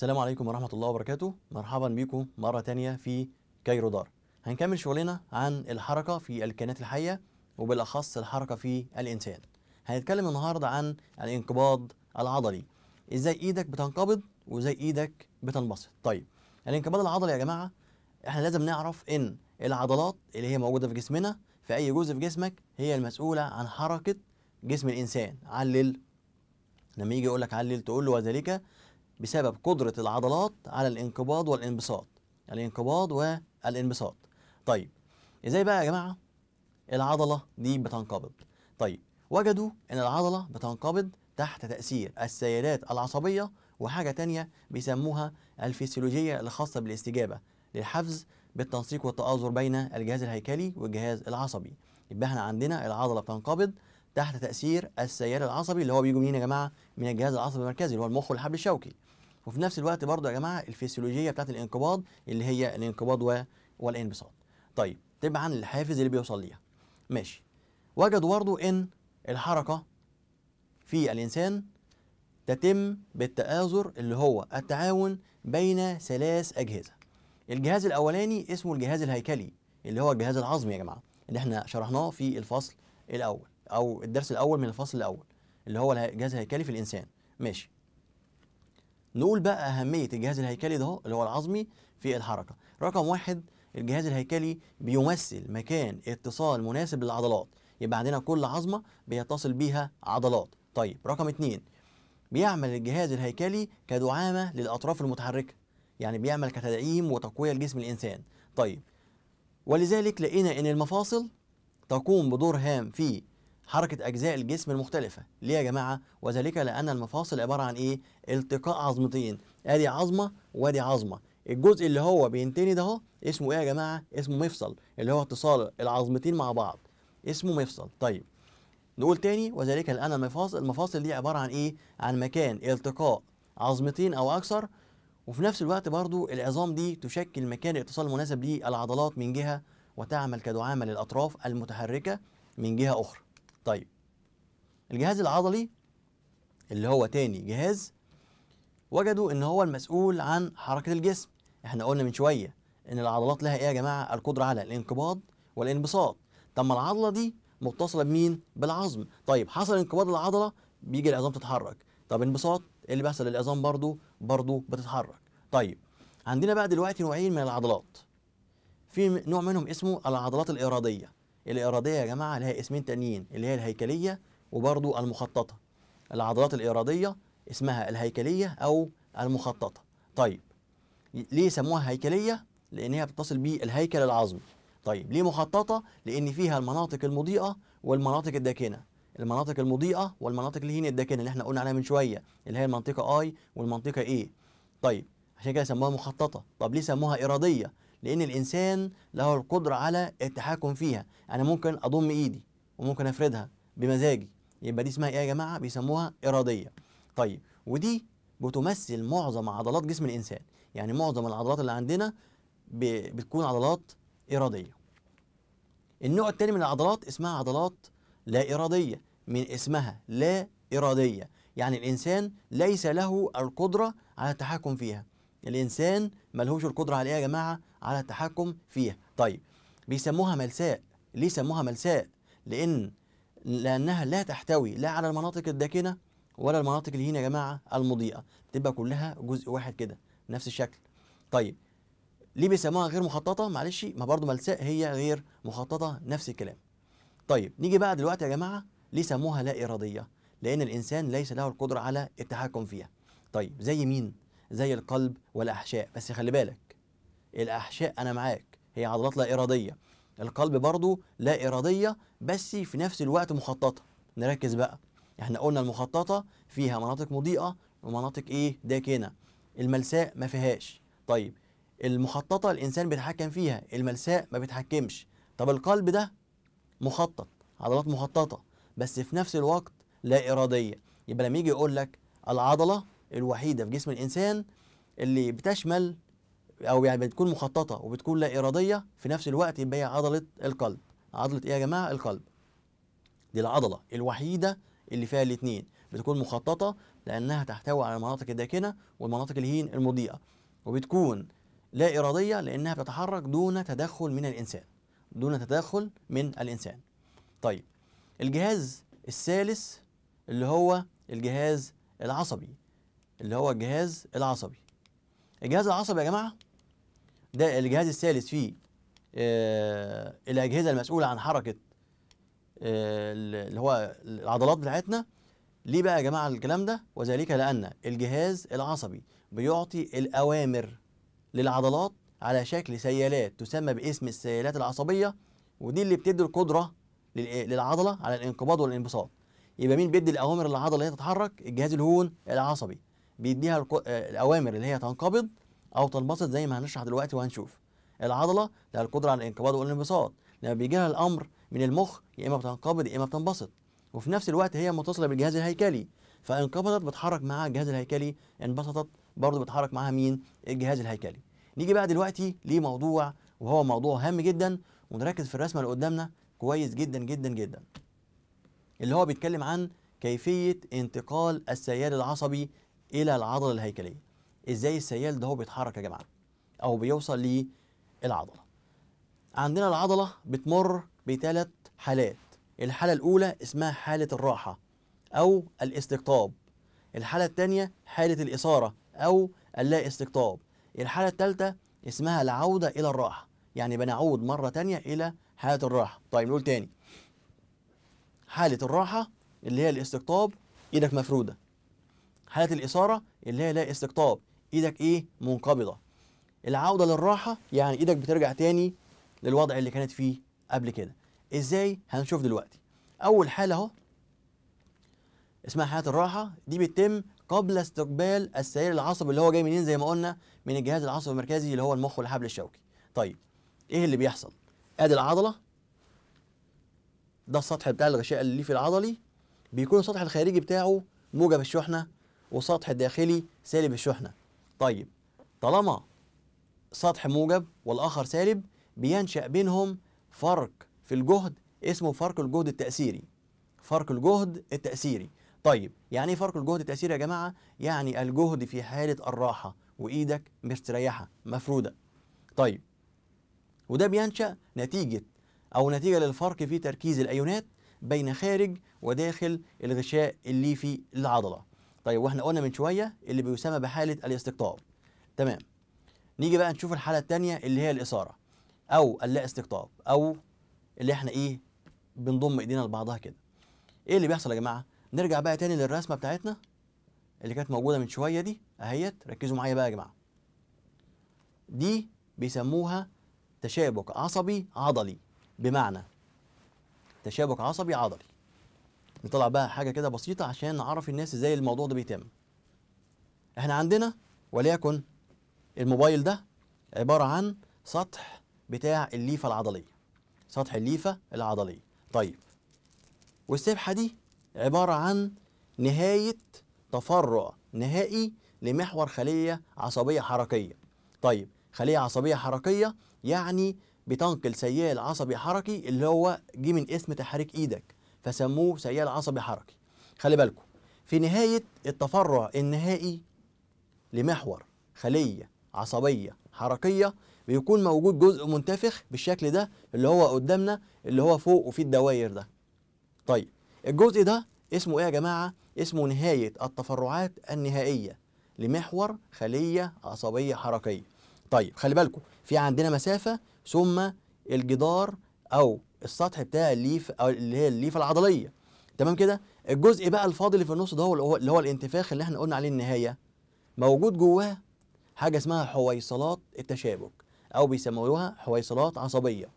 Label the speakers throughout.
Speaker 1: السلام عليكم ورحمة الله وبركاته مرحبا بكم مرة تانية في كايرو دار هنكمل شغلنا عن الحركة في الكائنات الحية وبالأخص الحركة في الإنسان هنتكلم النهاردة عن الانقباض العضلي ازاي ايدك بتنقبض وازاي ايدك بتنبسط طيب الانقباض العضلي يا جماعة احنا لازم نعرف ان العضلات اللي هي موجودة في جسمنا في اي جزء في جسمك هي المسؤولة عن حركة جسم الانسان علل لما يجي يقول لك علل تقول له وذلك بسبب قدرة العضلات على الانقباض والانبساط الانقباض والانبساط طيب ازاي بقى يا جماعة العضلة دي بتنقبض طيب وجدوا ان العضلة بتنقبض تحت تأثير السيالات العصبية وحاجة تانية بيسموها الفسيولوجية الخاصة بالاستجابة للحفز بالتنسيق والتآزر بين الجهاز الهيكلي والجهاز العصبي يبقى احنا عندنا العضلة بتنقبض تحت تأثير السيال العصبي اللي هو بيجي منين يا جماعة؟ من الجهاز العصبي المركزي اللي هو المخ والحبل الشوكي وفي نفس الوقت برضو يا جماعه الفسيولوجيه بتاعت الانقباض اللي هي الانقباض والانبساط طيب تبعا للحافز اللي بيوصل ليها ماشي وجدوا برضو ان الحركه في الانسان تتم بالتآزر اللي هو التعاون بين ثلاث أجهزة الجهاز الأولاني اسمه الجهاز الهيكلي اللي هو الجهاز العظمي يا جماعة اللي احنا شرحناه في الفصل الأول أو الدرس الأول من الفصل الأول اللي هو الجهاز الهيكلي في الإنسان ماشي نقول بقى أهمية الجهاز الهيكلي ده اللي هو العظمي في الحركة رقم واحد الجهاز الهيكلي بيمثل مكان اتصال مناسب للعضلات يبقى عندنا كل عظمة بيتصل بيها عضلات طيب رقم اتنين بيعمل الجهاز الهيكلي كدعامة للأطراف المتحركة يعني بيعمل كتدعيم وتقوية لجسم الإنسان طيب ولذلك لقينا أن المفاصل تقوم بدور هام في حركة أجزاء الجسم المختلفة ليه يا جماعة وذلك لأن المفاصل عبارة عن إيه التقاء عظمتين أدي عظمة وأدي عظمة الجزء اللي هو بينتني ده اسمه ايه يا جماعه اسمه مفصل اللي هو اتصال العظمتين مع بعض اسمه مفصل طيب نقول تاني وذلك لان المفاصل المفاصل دي عباره عن ايه عن مكان التقاء عظمتين او اكثر وفي نفس الوقت برضو العظام دي تشكل مكان الاتصال المناسب للعضلات من جهه وتعمل كدعامه للاطراف المتحركه من جهه اخرى طيب الجهاز العضلي اللي هو تاني جهاز وجدوا ان هو المسؤول عن حركه الجسم احنا قلنا من شويه ان العضلات لها ايه يا جماعه القدره على الانقباض والانبساط طب ما العضله دي متصله بمين بالعظم طيب حصل انقباض العضله بيجي العظام تتحرك طب انبساط ايه اللي بيحصل للعظام برضو برضو بتتحرك طيب عندنا بقى دلوقتي نوعين من العضلات في نوع منهم اسمه العضلات الاراديه الإرادية يا جماعة لها اسمين تانيين اللي هي الهيكلية وبرضو المخططة العضلات الإرادية اسمها الهيكلية أو المخططة طيب ليه سموها هيكلية؟ لأن هي بتتصل بالهيكل العظمي طيب ليه مخططة؟ لأن فيها المناطق المضيئة والمناطق الداكنة المناطق المضيئة والمناطق اللي هي الداكنة اللي احنا قلنا عليها من شوية اللي هي المنطقة I والمنطقة A إيه. طيب عشان كده سموها مخططة طب ليه سموها إرادية؟ لأن الإنسان له القدرة على التحكم فيها أنا ممكن أضم إيدي وممكن أفردها بمزاجي يبقى دي اسمها إيه يا جماعة بيسموها إرادية طيب ودي بتمثل معظم عضلات جسم الإنسان يعني معظم العضلات اللي عندنا بتكون عضلات إرادية النوع التاني من العضلات اسمها عضلات لا إرادية من اسمها لا إرادية يعني الإنسان ليس له القدرة على التحكم فيها الانسان ملهوش القدره على ايه يا جماعه على التحكم فيها طيب بيسموها ملساء ليه سموها ملساء لان لانها لا تحتوي لا على المناطق الداكنه ولا المناطق اللي هنا يا جماعه المضيئه تبقى كلها جزء واحد كده نفس الشكل طيب ليه بيسموها غير مخططه معلش ما برضو ملساء هي غير مخططه نفس الكلام طيب نيجي بقى دلوقتي يا جماعه ليه سموها لا اراديه لان الانسان ليس له القدره على التحكم فيها طيب زي مين زي القلب والأحشاء بس خلي بالك الأحشاء أنا معاك هي عضلات لا إرادية القلب برضو لا إرادية بس في نفس الوقت مخططة نركز بقى احنا قلنا المخططة فيها مناطق مضيئة ومناطق ايه داكنة الملساء ما فيهاش طيب المخططة الإنسان بيتحكم فيها الملساء ما بيتحكمش طب القلب ده مخطط عضلات مخططة بس في نفس الوقت لا إرادية يبقى لما يجي يقول لك العضلة الوحيده في جسم الانسان اللي بتشمل او يعني بتكون مخططه وبتكون لا اراديه في نفس الوقت يبقى هي عضله القلب عضله ايه يا جماعه القلب دي العضله الوحيده اللي فيها الاثنين بتكون مخططه لانها تحتوي على المناطق الداكنه والمناطق الهين المضيئه وبتكون لا اراديه لانها بتتحرك دون تدخل من الانسان دون تدخل من الانسان طيب الجهاز الثالث اللي هو الجهاز العصبي اللي هو الجهاز العصبي الجهاز العصبي يا جماعه ده الجهاز الثالث في آه الاجهزه المسؤوله عن حركه آه اللي هو العضلات بتاعتنا ليه بقى يا جماعه الكلام ده وذلك لان الجهاز العصبي بيعطي الاوامر للعضلات على شكل سيالات تسمى باسم السيالات العصبيه ودي اللي بتدي القدره للعضله على الانقباض والانبساط يبقى مين بيدي الاوامر للعضله ان هي تتحرك الجهاز الهون العصبي بيديها آه، الاوامر اللي هي تنقبض او تنبسط زي ما هنشرح دلوقتي وهنشوف العضله لها القدره على الانقباض والانبساط لما بيجي لها الامر من المخ يا اما بتنقبض يا اما بتنبسط وفي نفس الوقت هي متصله بالجهاز الهيكلي فانقبضت بتحرك معاها الجهاز الهيكلي انبسطت برضه بتحرك معاها مين الجهاز الهيكلي نيجي بقى دلوقتي لموضوع وهو موضوع هام جدا ونركز في الرسمه اللي قدامنا كويس جدا جدا جدا اللي هو بيتكلم عن كيفيه انتقال السيال العصبي الى العضله الهيكليه ازاي السيال ده هو بيتحرك يا جماعه او بيوصل للعضله عندنا العضله بتمر بثلاث حالات الحاله الاولى اسمها حاله الراحه او الاستقطاب الحاله الثانيه حاله الاثاره او اللا استقطاب الحاله الثالثه اسمها العوده الى الراحه يعني بنعود مره ثانيه الى حاله الراحه طيب نقول ثاني حاله الراحه اللي هي الاستقطاب ايدك مفروده حالة الإثارة اللي هي لا استقطاب إيدك إيه منقبضة العودة للراحة يعني إيدك بترجع تاني للوضع اللي كانت فيه قبل كده إزاي هنشوف دلوقتي أول حالة أهو اسمها حالة الراحة دي بتتم قبل استقبال السير العصبي اللي هو جاي منين زي ما قلنا من الجهاز العصبي المركزي اللي هو المخ والحبل الشوكي طيب ايه اللي بيحصل ادي العضله ده السطح بتاع الغشاء اللي في العضلي بيكون السطح الخارجي بتاعه موجب الشحنه وسطح داخلي سالب الشحنة طيب طالما سطح موجب والآخر سالب بينشأ بينهم فرق في الجهد اسمه فرق الجهد التأثيري فرق الجهد التأثيري طيب يعني ايه فرق الجهد التأثيري يا جماعة؟ يعني الجهد في حالة الراحة وإيدك مستريحة مفرودة طيب وده بينشأ نتيجة أو نتيجة للفرق في تركيز الأيونات بين خارج وداخل الغشاء الليفي للعضلة طيب واحنا قلنا من شويه اللي بيسمى بحاله الاستقطاب تمام نيجي بقى نشوف الحاله الثانيه اللي هي الاثاره او اللا استقطاب او اللي احنا ايه بنضم ايدينا لبعضها كده ايه اللي بيحصل يا جماعه نرجع بقى تاني للرسمه بتاعتنا اللي كانت موجوده من شويه دي اهيت ركزوا معايا بقى يا جماعه دي بيسموها تشابك عصبي عضلي بمعنى تشابك عصبي عضلي نطلع بقى حاجه كده بسيطه عشان نعرف الناس ازاي الموضوع ده بيتم احنا عندنا وليكن الموبايل ده عباره عن سطح بتاع الليفه العضليه سطح الليفه العضليه طيب والسبحه دي عباره عن نهايه تفرع نهائي لمحور خليه عصبيه حركيه طيب خليه عصبيه حركيه يعني بتنقل سيال عصبي حركي اللي هو جه من اسم تحريك ايدك فسموه سيال عصبي حركي خلي بالكم في نهاية التفرع النهائي لمحور خلية عصبية حركية بيكون موجود جزء منتفخ بالشكل ده اللي هو قدامنا اللي هو فوق وفيه الدواير ده طيب الجزء ده اسمه ايه يا جماعة؟ اسمه نهاية التفرعات النهائية لمحور خلية عصبية حركية طيب خلي بالكم في عندنا مسافة ثم الجدار أو السطح بتاع الليف او اللي هي الليفه العضليه تمام كده الجزء بقى الفاضي اللي في النص ده هو اللي هو الانتفاخ اللي احنا قلنا عليه النهايه موجود جواه حاجه اسمها حويصلات التشابك او بيسموها حويصلات عصبيه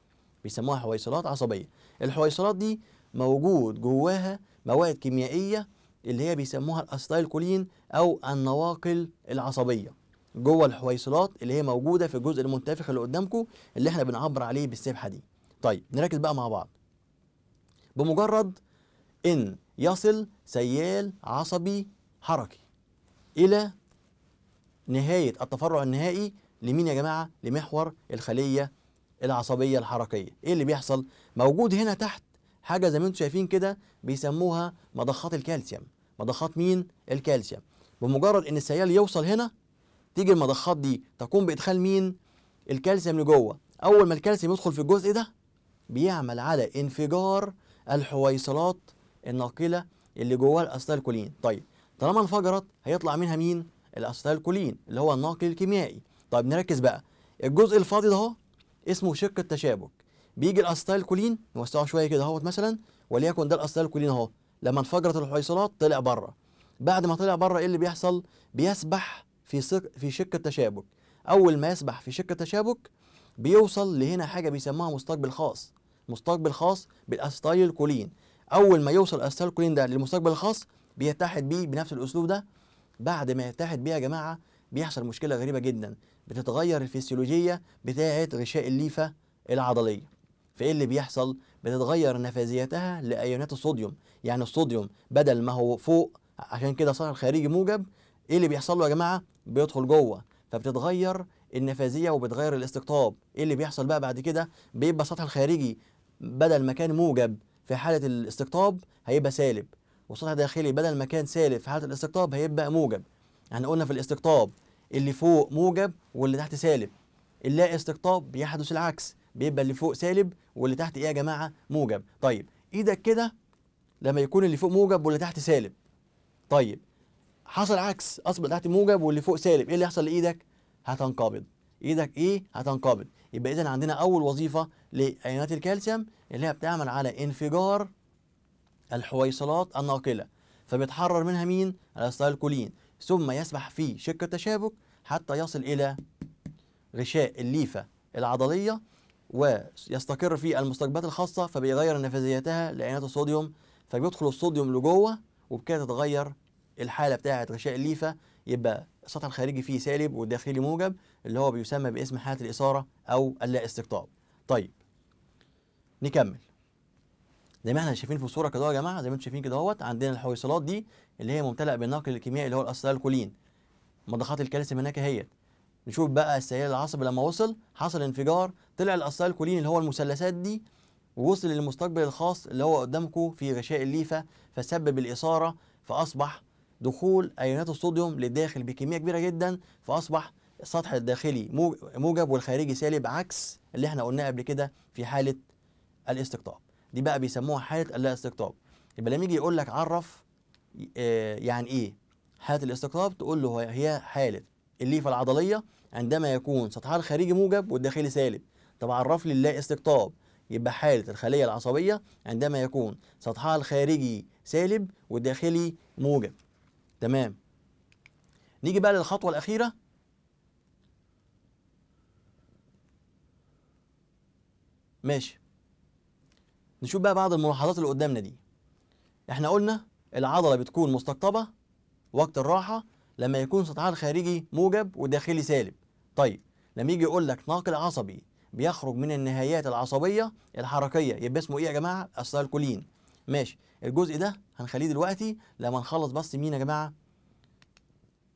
Speaker 1: بيسموها حويصلات عصبيه الحويصلات دي موجود جواها مواد كيميائيه اللي هي بيسموها الاستايل كولين او النواقل العصبيه جوه الحويصلات اللي هي موجوده في الجزء المنتفخ اللي قدامكم اللي احنا بنعبر عليه بالسبحه دي طيب نركز بقى مع بعض بمجرد ان يصل سيال عصبي حركي الى نهايه التفرع النهائي لمين يا جماعه لمحور الخليه العصبيه الحركيه ايه اللي بيحصل موجود هنا تحت حاجه زي ما انتم شايفين كده بيسموها مضخات الكالسيوم مضخات مين الكالسيوم بمجرد ان السيال يوصل هنا تيجي المضخات دي تقوم بادخال مين الكالسيوم لجوه اول ما الكالسيوم يدخل في الجزء ده بيعمل على انفجار الحويصلات الناقله اللي جواها الاسيتالكولين طيب طالما انفجرت هيطلع منها مين الاسيتالكولين اللي هو الناقل الكيميائي طيب نركز بقى الجزء الفاضي ده اسمه شق التشابك بيجي الاسيتالكولين نوسعه شويه كده اهوت مثلا وليكن ده الاسيتالكولين اهو لما انفجرت الحويصلات طلع بره بعد ما طلع بره ايه اللي بيحصل بيسبح في في شق التشابك اول ما يسبح في شق التشابك بيوصل لهنا حاجه بيسموها مستقبل خاص مستقبل خاص بالاستايل كولين اول ما يوصل الاستايل كولين ده للمستقبل الخاص بيتحد بيه بنفس الاسلوب ده بعد ما يتحد بيه يا جماعه بيحصل مشكله غريبه جدا بتتغير الفسيولوجيه بتاعه غشاء الليفه العضليه فايه اللي بيحصل بتتغير نفاذيتها لايونات الصوديوم يعني الصوديوم بدل ما هو فوق عشان كده صار الخارجي موجب ايه اللي بيحصل له يا جماعه بيدخل جوه فبتتغير النفاذيه وبتغير الاستقطاب ايه اللي بيحصل بقى بعد كده بيبقى السطح الخارجي بدل ما كان موجب في حاله الاستقطاب هيبقى سالب والسطح الداخلي بدل ما كان سالب في حاله الاستقطاب هيبقى موجب احنا قلنا في الاستقطاب اللي فوق موجب واللي تحت سالب اللا استقطاب بيحدث العكس بيبقى اللي فوق سالب واللي تحت ايه يا جماعه موجب طيب ايدك كده لما يكون اللي فوق موجب واللي تحت سالب طيب حصل عكس اصبح تحت موجب واللي فوق سالب ايه اللي يحصل لايدك هتنقبض ايدك ايه هتنقبض يبقى اذا عندنا اول وظيفه لأيونات الكالسيوم اللي هي بتعمل على انفجار الحويصلات الناقله فبيتحرر منها مين الاسيتايلكولين ثم يسبح في شق التشابك حتى يصل الى غشاء الليفه العضليه ويستقر في المستقبلات الخاصه فبيغير نفاذيتها لايونات الصوديوم فبيدخل الصوديوم لجوه وبكده تتغير الحاله بتاعه غشاء الليفه يبقى السطح الخارجي فيه سالب والداخلي موجب اللي هو بيسمى باسم حالة الإثارة أو اللا استقطاب طيب نكمل زي ما احنا شايفين في الصورة كده يا جماعة زي ما انتم شايفين كده اهوت عندنا الحويصلات دي اللي هي ممتلئة بالنقل الكيميائي اللي هو كولين. مضخات الكالسيوم هناك اهيت نشوف بقى السيال العصبي لما وصل حصل انفجار طلع كولين اللي هو المثلثات دي ووصل للمستقبل الخاص اللي هو قدامكم في غشاء الليفة فسبب الإثارة فأصبح دخول ايونات الصوديوم للداخل بكميه كبيره جدا فاصبح السطح الداخلي موجب والخارجي سالب عكس اللي احنا قلناه قبل كده في حاله الاستقطاب دي بقى بيسموها حاله اللا استقطاب يبقى لما يجي يقول لك عرف آه، يعني ايه حاله الاستقطاب تقول له هي حاله الليفه العضليه عندما يكون سطحها الخارجي موجب والداخلي سالب طب عرف لي اللا استقطاب يبقى حالة الخلية العصبية عندما يكون سطحها الخارجي سالب والداخلي موجب تمام نيجي بقى للخطوة الأخيرة ماشي نشوف بقى بعض الملاحظات اللي قدامنا دي احنا قلنا العضلة بتكون مستقطبة وقت الراحة لما يكون سطحها الخارجي موجب والداخلي سالب طيب لما يجي يقول لك ناقل عصبي بيخرج من النهايات العصبية الحركية يبقى اسمه ايه يا جماعة؟ السايكولين ماشي الجزء ده هنخليه دلوقتي لما نخلص بس مين يا جماعه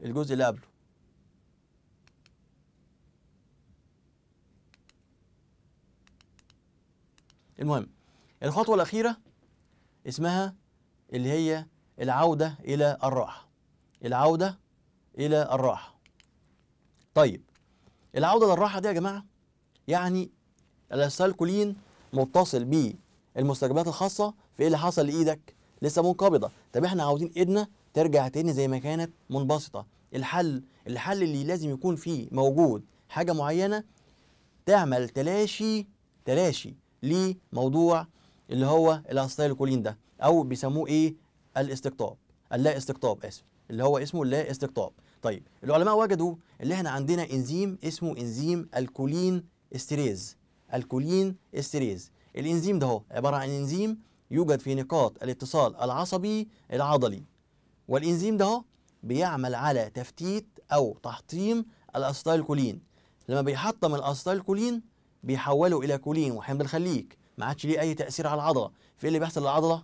Speaker 1: الجزء اللي قبله المهم الخطوه الاخيره اسمها اللي هي العوده الى الراحه العوده الى الراحه طيب العوده للراحه دي يا جماعه يعني الاسالكولين متصل بالمستجبات الخاصه فايه اللي حصل لايدك لسه منقبضه طب احنا عاوزين ايدنا ترجع تاني زي ما كانت منبسطه الحل الحل اللي لازم يكون فيه موجود حاجه معينه تعمل تلاشي تلاشي لموضوع اللي هو الاستايلكولين ده او بيسموه ايه الاستقطاب اللا استقطاب اسف اللي هو اسمه اللا استقطاب طيب العلماء وجدوا اللي احنا عندنا انزيم اسمه انزيم الكولين استريز الكولين استريز الانزيم ده هو عباره عن انزيم يوجد في نقاط الاتصال العصبي العضلي والإنزيم ده بيعمل على تفتيت أو تحطيم كولين لما بيحطم كولين بيحوله إلى كولين وحمض الخليك ما عادش ليه أي تأثير على العضلة فإيه اللي بيحصل للعضلة؟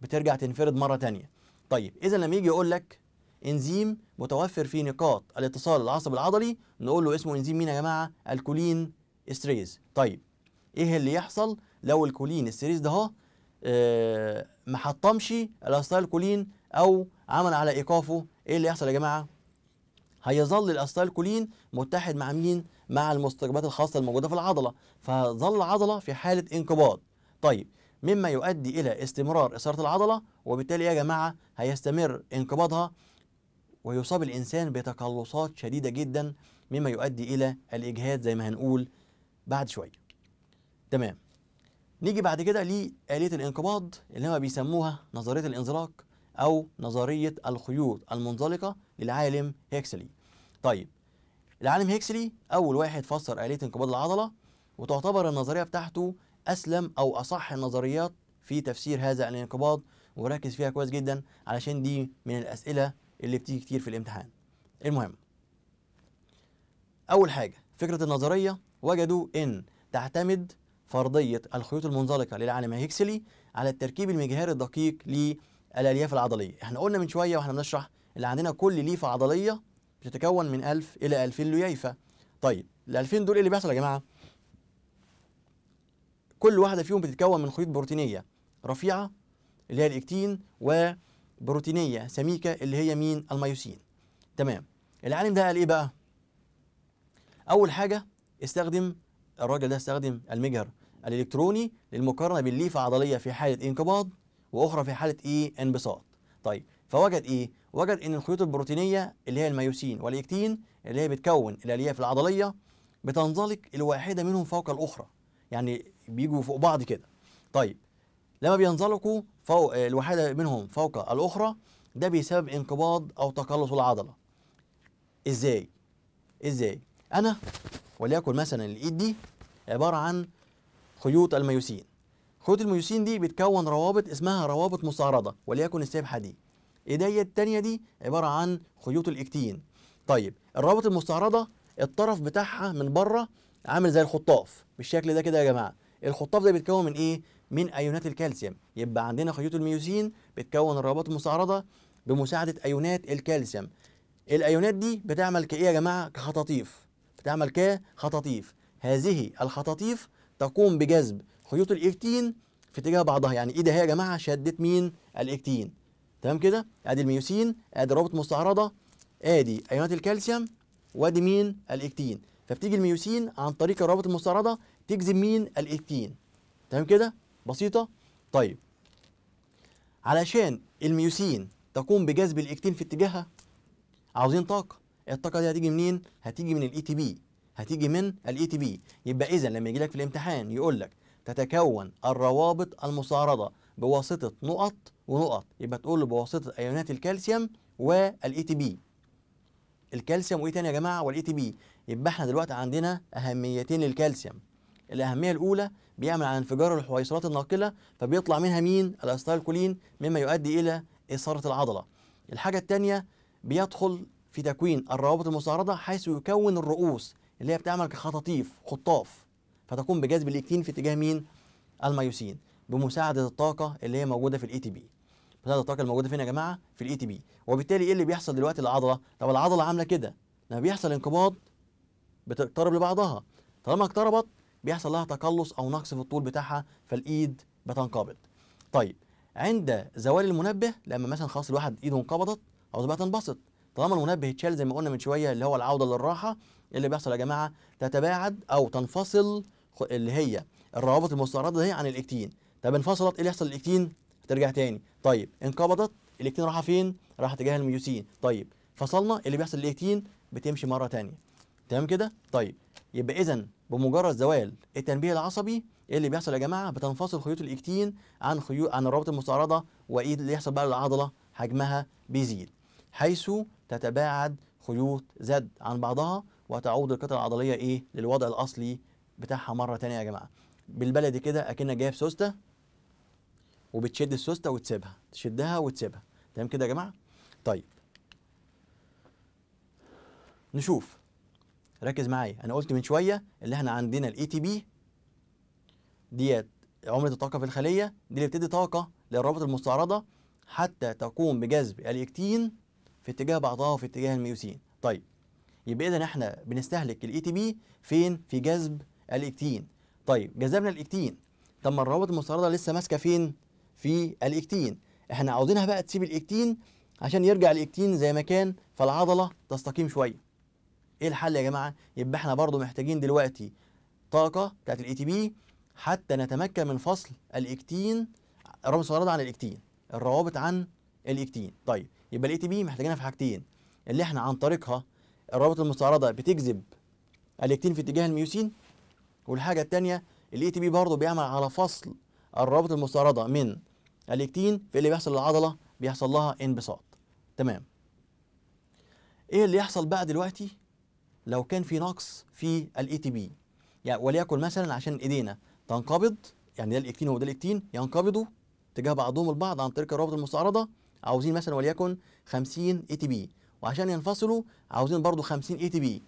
Speaker 1: بترجع تنفرد مرة تانية طيب إذا لما يجي يقول لك إنزيم متوفر في نقاط الاتصال العصبي العضلي نقول له اسمه إنزيم مين يا جماعة؟ الكولين استريز طيب إيه اللي يحصل لو الكولين استريز ده آه، ما حطمش الاستايل او عمل على ايقافه ايه اللي يحصل يا جماعه هيظل الاستايل متحد مع مين مع المستجبات الخاصه الموجوده في العضله فظل العضله في حاله انقباض طيب مما يؤدي الى استمرار اثاره العضله وبالتالي يا جماعه هيستمر انقباضها ويصاب الانسان بتقلصات شديده جدا مما يؤدي الى الاجهاد زي ما هنقول بعد شويه تمام نيجي بعد كده لآلية الانقباض اللي هما بيسموها نظرية الانزلاق أو نظرية الخيوط المنزلقة للعالم هيكسلي. طيب العالم هيكسلي أول واحد فسر آلية انقباض العضلة وتعتبر النظرية بتاعته أسلم أو أصح النظريات في تفسير هذا الانقباض وركز فيها كويس جدا علشان دي من الأسئلة اللي بتيجي كتير في الامتحان. المهم أول حاجة فكرة النظرية وجدوا إن تعتمد فرضية الخيوط المنزلقة للعالم هيكسلي على التركيب المجهري الدقيق للألياف العضلية احنا قلنا من شوية واحنا بنشرح اللي عندنا كل ليفة عضلية بتتكون من 1000 إلى 2000 ليفة طيب ال 2000 دول ايه اللي بيحصل يا جماعة؟ كل واحدة فيهم بتتكون من خيوط بروتينية رفيعة اللي هي الإكتين وبروتينية سميكة اللي هي مين؟ الميوسين تمام العالم ده قال إيه بقى؟ أول حاجة استخدم الراجل ده استخدم المجهر الالكتروني للمقارنه بالليفه عضليه في حاله انقباض واخرى في حاله ايه انبساط طيب فوجد ايه وجد ان الخيوط البروتينيه اللي هي الميوسين والاكتين اللي هي بتكون الالياف العضليه بتنزلق الواحده منهم فوق الاخرى يعني بيجوا فوق بعض كده طيب لما بينزلقوا فوق الواحده آه، منهم فوق الاخرى ده بسبب انقباض او تقلص العضله ازاي ازاي انا وليكن مثلا الايد دي عباره عن خيوط الميوسين خيوط الميوسين دي بتكون روابط اسمها روابط مستعرضه وليكن السبحه دي ايديا التانية دي عباره عن خيوط الاكتين طيب الروابط المستعرضه الطرف بتاعها من بره عامل زي الخطاف بالشكل ده كده يا جماعه الخطاف ده بيتكون من ايه من ايونات الكالسيوم يبقى عندنا خيوط الميوسين بتكون الروابط المستعرضه بمساعده ايونات الكالسيوم الايونات دي بتعمل كايه يا جماعه كخطاطيف بتعمل كخطاطيف هذه الخطاطيف تقوم بجذب خيوط الاكتين في اتجاه بعضها يعني ايه ده هي يا جماعه شدت مين الاكتين تمام كده ادي الميوسين ادي رابط مستعرضه ادي ايونات الكالسيوم وادي مين الاكتين فبتيجي الميوسين عن طريق الرابط المستعرضه تجذب مين الاكتين تمام كده بسيطه طيب علشان الميوسين تقوم بجذب الاكتين في اتجاهها عاوزين طاقه الطاقه دي هتيجي منين هتيجي من الاي تي e بي هتيجي من الاي تي بي يبقى اذا لما يجي لك في الامتحان يقول لك تتكون الروابط المستعرضه بواسطه نقط ونقط يبقى تقول له بواسطه ايونات الكالسيوم والاي تي بي الكالسيوم وايه تاني يا جماعه والاي تي بي يبقى احنا دلوقتي عندنا اهميتين للكالسيوم الاهميه الاولى بيعمل على انفجار الحويصلات الناقله فبيطلع منها مين الاستايلكولين مما يؤدي الى اثاره العضله الحاجه الثانيه بيدخل في تكوين الروابط المستعرضه حيث يكون الرؤوس اللي هي بتعمل كخطاطيف خطاف فتقوم بجذب الاكتين في اتجاه مين؟ الميوسين بمساعده الطاقه اللي هي موجوده في الاي تي بي مساعده الطاقه الموجوده فين يا جماعه في الاي تي بي وبالتالي ايه اللي بيحصل دلوقتي للعضله طب العضله عامله كده لما بيحصل انقباض بتقترب لبعضها طالما اقتربت بيحصل لها تقلص او نقص في الطول بتاعها فالايد بتنقبض طيب عند زوال المنبه لما مثلا خلاص الواحد ايده انقبضت او بقى تنبسط طالما المنبه اتشال زي ما قلنا من شويه اللي هو العوده للراحه ايه اللي بيحصل يا جماعه تتباعد او تنفصل اللي هي الروابط المستعرضه هي عن الاكتين طب انفصلت ايه اللي يحصل للاكتين ترجع تاني طيب انقبضت الاكتين رايحه فين راح تجاه الميوسين طيب فصلنا ايه اللي بيحصل للاكتين بتمشي مره تانية تمام كده طيب يبقى اذا بمجرد زوال التنبيه العصبي ايه اللي بيحصل يا جماعه بتنفصل خيوط الاكتين عن خيوط عن الروابط المستعرضه وايه اللي يحصل بقى للعضله حجمها بيزيد حيث تتباعد خيوط زد عن بعضها وهتعود القطعه العضليه ايه للوضع الاصلي بتاعها مره ثانيه يا جماعه بالبلدي كده اكنك جايب سوسته وبتشد السوسته وتسيبها تشدها وتسيبها تمام كده يا جماعه طيب نشوف ركز معايا انا قلت من شويه اللي احنا عندنا الاي تي e بي ديت عمله الطاقه في الخليه دي اللي بتدي طاقه للرابط المستعرضه حتى تقوم بجذب الاكتين في اتجاه بعضها وفي اتجاه الميوسين طيب يبقى اذا احنا بنستهلك الاي تي e بي فين في جذب الاكتين طيب جذبنا الاكتين طب ما الروابط المستعرضه لسه ماسكه فين في الاكتين احنا عاوزينها بقى تسيب الاكتين عشان يرجع الاكتين زي ما كان فالعضله تستقيم شويه ايه الحل يا جماعه يبقى احنا برضو محتاجين دلوقتي طاقه بتاعت الاي تي e بي حتى نتمكن من فصل الاكتين الروابط المستعرضه عن الاكتين الروابط عن الاكتين طيب يبقى الاي تي e بي محتاجينها في حاجتين اللي احنا عن طريقها الروابط المستعرضه بتجذب الاكتين في اتجاه الميوسين والحاجه الثانيه الاي تي بي برضه بيعمل على فصل الروابط المستعرضه من الاكتين في اللي بيحصل للعضله بيحصل لها انبساط تمام ايه اللي يحصل بقى دلوقتي لو كان في نقص في الاي تي بي يعني وليكن مثلا عشان ايدينا تنقبض يعني ده الاكتين وده الاكتين ينقبضوا تجاه بعضهم البعض عن طريق الروابط المستعرضه عاوزين مثلا وليكن 50 اي تي بي وعشان ينفصلوا عاوزين برضو 50 اي تي بي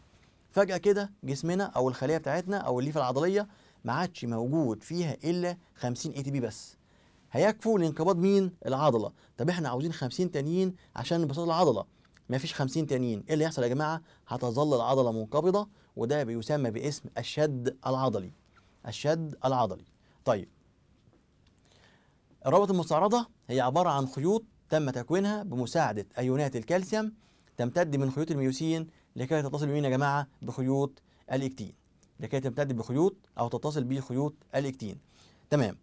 Speaker 1: فجاه كده جسمنا او الخليه بتاعتنا او الليفه العضليه ما عادش موجود فيها الا 50 اي تي بي بس هيكفوا لانقباض مين العضله طب احنا عاوزين 50 تانيين عشان انبساط العضله مفيش 50 تانيين ايه اللي يحصل يا جماعه هتظل العضله منقبضه وده بيسمى باسم الشد العضلي الشد العضلي طيب الرابط المستعرضه هي عباره عن خيوط تم تكوينها بمساعده ايونات الكالسيوم تمتد من خيوط الميوسين لكي تتصل بمين يا جماعه بخيوط الاكتين لكي تمتد بخيوط او تتصل بخيوط الاكتين تمام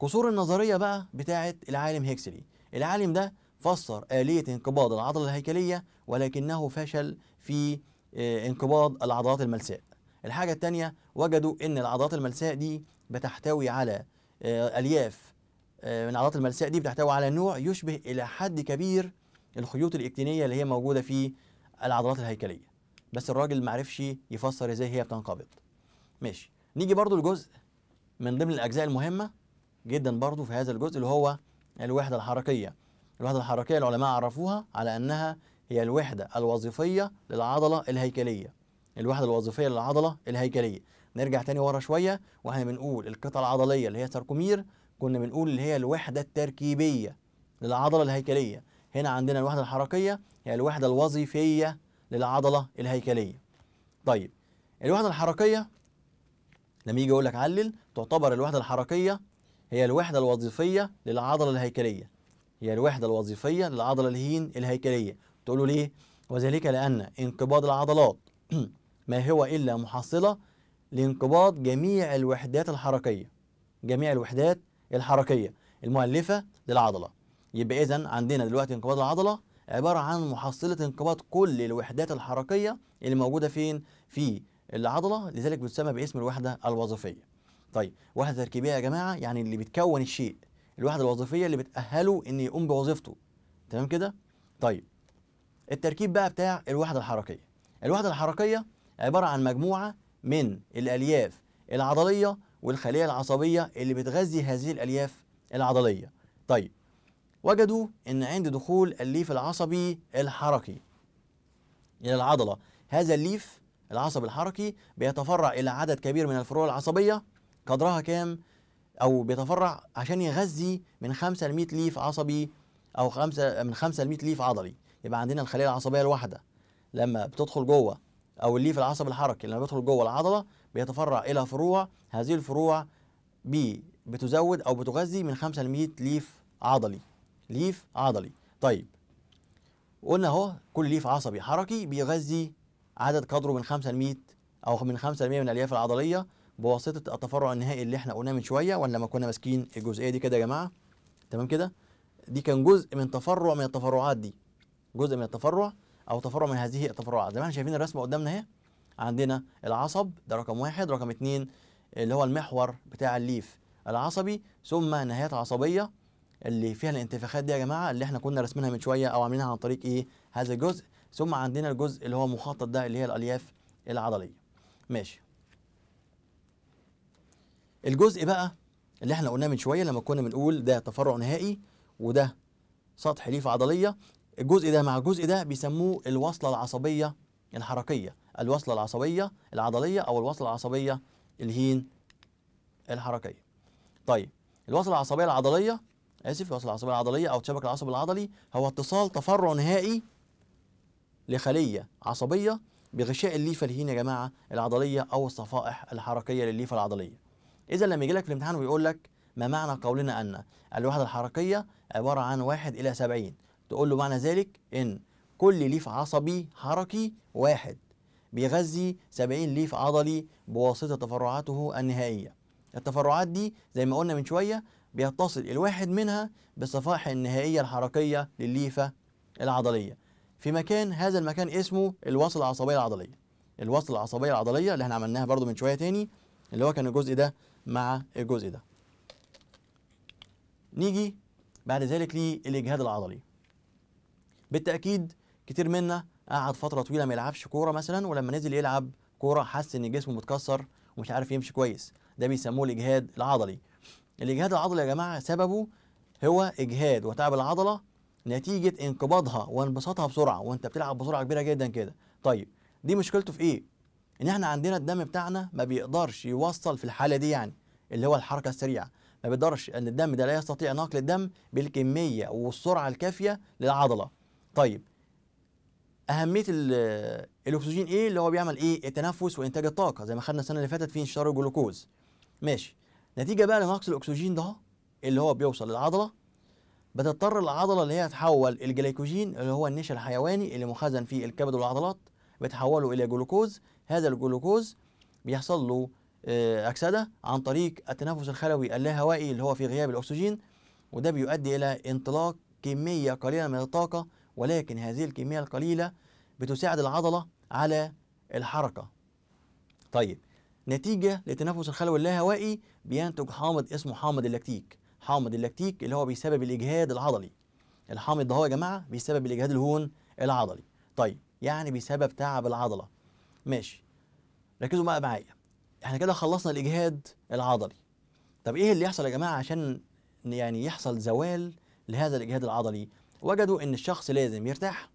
Speaker 1: قصور النظريه بقى بتاعه العالم هيكسلي العالم ده فسر آلية انقباض العضلة الهيكلية ولكنه فشل في آه، انقباض العضلات الملساء الحاجة الثانية وجدوا أن العضلات الملساء دي بتحتوي على آه، ألياف آه، من العضلات الملساء دي بتحتوي على نوع يشبه إلى حد كبير الخيوط الاكتينيه اللي هي موجوده في العضلات الهيكليه بس الراجل معرفش يفسر ازاي هي بتنقبض ماشي نيجي برضو لجزء من ضمن الاجزاء المهمه جدا برضو في هذا الجزء اللي هو الوحده الحركيه الوحده الحركيه العلماء عرفوها على انها هي الوحده الوظيفيه للعضله الهيكليه الوحده الوظيفيه للعضله الهيكليه نرجع تاني ورا شويه واحنا بنقول القطعه العضليه اللي هي ساركومير كنا بنقول اللي هي الوحده التركيبيه للعضله الهيكليه هنا عندنا الوحدة الحركية هي يعني الوحدة الوظيفية للعضلة الهيكلية طيب الوحدة الحركية لما يجي يقول لك علل تعتبر الوحدة الحركية هي الوحدة الوظيفية للعضلة الهيكلية هي الوحدة الوظيفية للعضلة الهين الهيكلية تقول له ليه؟ وذلك لأن انقباض العضلات ما هو إلا محصلة لانقباض جميع الوحدات الحركية جميع الوحدات الحركية المؤلفة للعضلة يبقى إذا عندنا دلوقتي انقباض العضلة عبارة عن محصلة انقباض كل الوحدات الحركية اللي موجودة فين؟ في العضلة لذلك بتسمى باسم الوحدة الوظيفية. طيب وحدة تركيبية يا جماعة يعني اللي بتكون الشيء الوحدة الوظيفية اللي بتأهله إن يقوم بوظيفته تمام كده؟ طيب التركيب بقى بتاع الوحدة الحركية الوحدة الحركية عبارة عن مجموعة من الألياف العضلية والخلية العصبية اللي بتغذي هذه الألياف العضلية طيب وجدوا أن عند دخول الليف العصبي الحركي إلى العضلة هذا الليف العصبي الحركي بيتفرع إلى عدد كبير من الفروع العصبية قدرها كام أو بيتفرع عشان يغذي من 5 ل 100 ليف عصبي أو 5 من 5 ل 100 ليف عضلي يبقى عندنا الخلية العصبية الواحدة لما بتدخل جوه أو الليف العصبي الحركي لما بيدخل جوه العضلة بيتفرع إلى فروع هذه الفروع بتزود أو بتغذي من 5 ل 100 ليف عضلي ليف عضلي طيب قلنا اهو كل ليف عصبي حركي بيغذي عدد قدره من 5 ل 100 او من 5 ل 100 من الالياف العضليه بواسطه التفرع النهائي اللي احنا قلناه من شويه ولا لما كنا ماسكين الجزئيه دي كده يا جماعه تمام كده دي كان جزء من تفرع من التفرعات دي جزء من التفرع او تفرع من هذه التفرعات زي ما احنا شايفين الرسمه قدامنا اهي عندنا العصب ده رقم واحد رقم اتنين اللي هو المحور بتاع الليف العصبي ثم نهايات عصبيه اللي فيها الانتفاخات دي يا جماعه اللي احنا كنا راسمينها من شويه او عاملينها عن طريق ايه هذا الجزء ثم عندنا الجزء اللي هو مخطط ده اللي هي الالياف العضليه ماشي الجزء بقى اللي احنا قلناه من شويه لما كنا بنقول ده تفرع نهائي وده سطح ليفه عضليه الجزء ده مع الجزء ده بيسموه الوصله العصبيه الحركيه الوصله العصبيه العضليه او الوصله العصبيه الهين الحركيه طيب الوصله العصبيه العضليه اسف الوصل العصبيه العضليه او الشبكه العصب العضلي هو اتصال تفرع نهائي لخليه عصبيه بغشاء الليفه اللي يا جماعه العضليه او الصفائح الحركيه للليفه العضليه اذا لما يجي لك في الامتحان ويقول لك ما معنى قولنا ان الوحده الحركيه عباره عن واحد الى 70 تقول له معنى ذلك ان كل ليف عصبي حركي واحد بيغذي 70 ليف عضلي بواسطه تفرعاته النهائيه التفرعات دي زي ما قلنا من شويه بيتصل الواحد منها بالصفائح النهائية الحركية للليفة العضلية في مكان هذا المكان اسمه الوصل العصبية العضلية الوصل العصبية العضلية اللي احنا عملناها برضو من شوية تاني اللي هو كان الجزء ده مع الجزء ده نيجي بعد ذلك للإجهاد العضلي بالتأكيد كتير منا قعد فترة طويلة ما يلعبش كورة مثلا ولما نزل يلعب كورة حس إن جسمه متكسر ومش عارف يمشي كويس ده بيسموه الإجهاد العضلي الاجهاد العضلي يا جماعه سببه هو اجهاد وتعب العضله نتيجه انقباضها وانبساطها بسرعه وانت بتلعب بسرعه كبيره جدا كده طيب دي مشكلته في ايه ان احنا عندنا الدم بتاعنا ما بيقدرش يوصل في الحاله دي يعني اللي هو الحركه السريعه ما بيقدرش ان الدم ده لا يستطيع نقل الدم بالكميه والسرعه الكافيه للعضله طيب اهميه الاكسجين ايه اللي هو بيعمل ايه التنفس وانتاج الطاقه زي ما خدنا السنه اللي فاتت في انشطار الجلوكوز ماشي نتيجه بقى لنقص الاكسجين ده اللي هو بيوصل للعضله بتضطر العضله اللي هي تحول الجليكوجين اللي هو النشا الحيواني اللي مخزن في الكبد والعضلات بتحوله الى جلوكوز هذا الجلوكوز بيحصل له آه، اكسده عن طريق التنفس الخلوي اللاهوائي اللي هو في غياب الاكسجين وده بيؤدي الى انطلاق كميه قليله من الطاقه ولكن هذه الكميه القليله بتساعد العضله على الحركه طيب نتيجه لتنفس الخلوي اللاهوائي بينتج حامض اسمه حامض اللاكتيك حامض اللاكتيك اللي هو بيسبب الاجهاد العضلي الحامض ده هو يا جماعه بيسبب الاجهاد الهون العضلي طيب يعني بيسبب تعب العضله ماشي ركزوا بقى معايا احنا كده خلصنا الاجهاد العضلي طب ايه اللي يحصل يا جماعه عشان يعني يحصل زوال لهذا الاجهاد العضلي وجدوا ان الشخص لازم يرتاح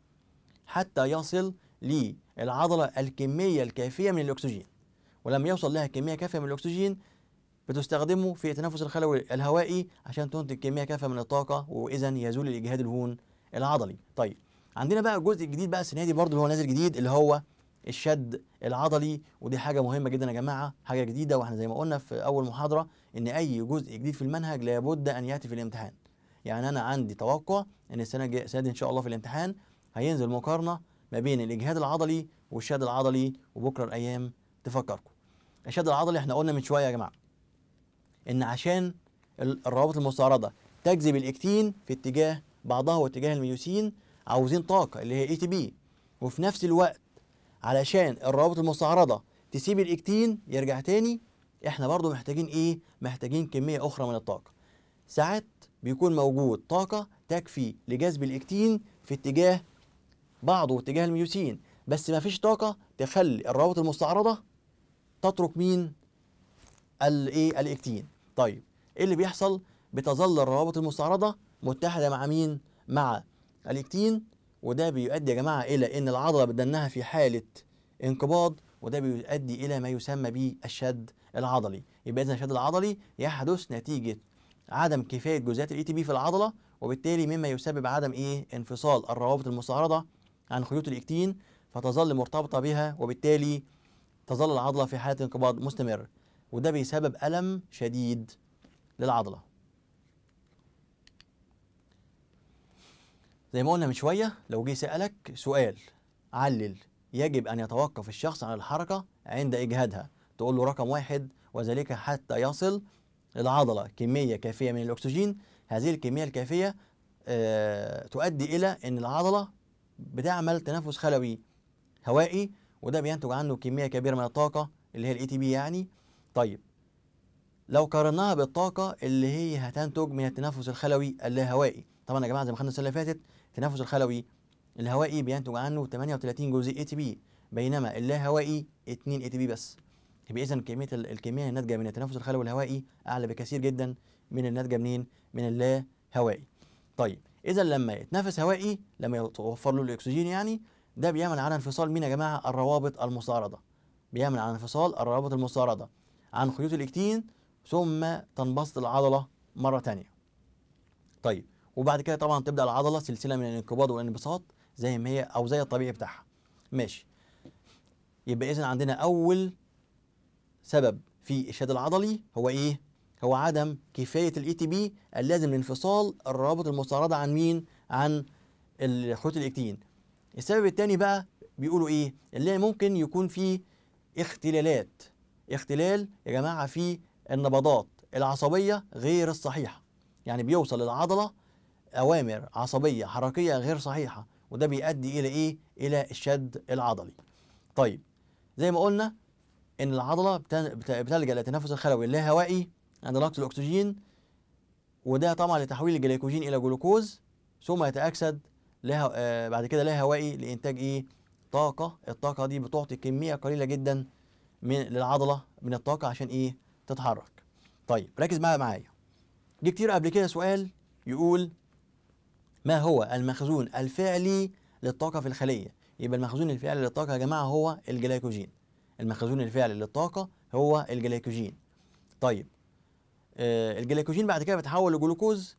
Speaker 1: حتى يصل للعضله الكميه الكافيه من الاكسجين ولم يوصل لها كمية كافية من الأكسجين بتستخدمه في التنفس الخلوي الهوائي عشان تنتج كمية كافية من الطاقة وإذا يزول الإجهاد الهون العضلي طيب عندنا بقى جزء جديد بقى السنة دي برضه اللي هو نازل جديد اللي هو الشد العضلي ودي حاجه مهمه جدا يا جماعه حاجه جديده واحنا زي ما قلنا في اول محاضره ان اي جزء جديد في المنهج لابد ان ياتي في الامتحان يعني انا عندي توقع ان السنه الجايه السنه دي ان شاء الله في الامتحان هينزل مقارنه ما بين الاجهاد العضلي والشد العضلي وبكره الايام تفكركم الشد العضلي احنا قلنا من شويه يا جماعه ان عشان الروابط المستعرضه تجذب الاكتين في اتجاه بعضها واتجاه الميوسين عاوزين طاقه اللي هي اي تي بي وفي نفس الوقت علشان الروابط المستعرضه تسيب الاكتين يرجع تاني احنا برضو محتاجين ايه محتاجين كميه اخرى من الطاقه ساعات بيكون موجود طاقه تكفي لجذب الاكتين في اتجاه بعضه واتجاه الميوسين بس مفيش طاقه تخلي الروابط المستعرضه تترك مين الايه الاكتين طيب ايه اللي بيحصل بتظل الروابط المستعرضه متحده مع مين مع الاكتين وده بيؤدي يا جماعه الى ان العضله بدناها في حاله انقباض وده بيؤدي الى ما يسمى بالشد العضلي يبقى اذا الشد العضلي يحدث نتيجه عدم كفايه جزيئات الاي تي بي في العضله وبالتالي مما يسبب عدم ايه انفصال الروابط المستعرضه عن خيوط الاكتين فتظل مرتبطه بها وبالتالي تظل العضلة في حالة انقباض مستمر وده بيسبب ألم شديد للعضلة زي ما قلنا من شوية لو جه سألك سؤال علل يجب أن يتوقف الشخص عن الحركة عند إجهادها تقول له رقم واحد وذلك حتى يصل العضلة كمية كافية من الأكسجين هذه الكمية الكافية آه تؤدي إلى أن العضلة بتعمل تنفس خلوي هوائي وده بينتج عنه كميه كبيره من الطاقه اللي هي الاي تي بي يعني طيب لو قارناها بالطاقه اللي هي هتنتج من التنفس الخلوي اللاهوائي طبعا يا جماعه زي ما خدنا السنه اللي فاتت التنفس الخلوي الهوائي بينتج عنه 38 جزء اي تي بي بينما اللاهوائي 2 اي تي بي بس يبقى اذا كميه الكميه الناتجه من التنفس الخلوي الهوائي اعلى بكثير جدا من الناتجه منين من اللاهوائي طيب اذا لما يتنفس هوائي لما يتوفر له الاكسجين يعني ده بيعمل على انفصال مين يا جماعه الروابط المستعرضه بيعمل على انفصال الروابط المستعرضه عن خيوط الاكتين ثم تنبسط العضله مره ثانيه طيب وبعد كده طبعا تبدا العضله سلسله من الانقباض والانبساط زي ما هي او زي الطبيعي بتاعها ماشي يبقى اذا عندنا اول سبب في الشد العضلي هو ايه هو عدم كفايه الاي تي e بي اللازم لانفصال الروابط المستعرضه عن مين عن الخيوط الاكتين السبب الثاني بقى بيقولوا ايه اللي ممكن يكون فيه اختلالات اختلال يا جماعه في النبضات العصبيه غير الصحيحه يعني بيوصل للعضله اوامر عصبيه حركيه غير صحيحه وده بيؤدي الى ايه الى الشد العضلي طيب زي ما قلنا ان العضله بتلجا للتنفس الخلوي هوائي عند نقص الاكسجين وده طبعا لتحويل الجليكوجين الى جلوكوز ثم يتاكسد لها آه، بعد كده لا هوائي لانتاج ايه طاقه الطاقه دي بتعطي كميه قليله جدا من للعضله من الطاقه عشان ايه تتحرك طيب ركز معايا معايا جه كتير قبل كده سؤال يقول ما هو المخزون الفعلي للطاقه في الخليه يبقى المخزون الفعلي للطاقه يا جماعه هو الجلايكوجين المخزون الفعلي للطاقه هو الجلايكوجين طيب آه الجلايكوجين بعد كده بيتحول لجلوكوز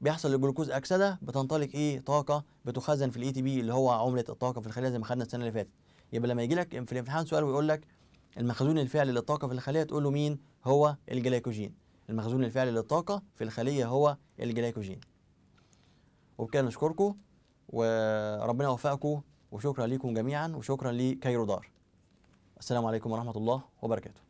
Speaker 1: بيحصل للجلوكوز اكسده بتنطلق ايه طاقه بتخزن في الاي تي بي اللي هو عمله الطاقه في الخليه زي ما خدنا السنه اللي فاتت يبقى لما يجي لك في الامتحان سؤال ويقول لك المخزون الفعلي للطاقه في الخليه تقول له مين هو الجلايكوجين المخزون الفعلي للطاقه في الخليه هو الجلايكوجين وبكده نشكركم وربنا يوفقكم وشكرا لكم جميعا وشكرا لكايرودار السلام عليكم ورحمه الله وبركاته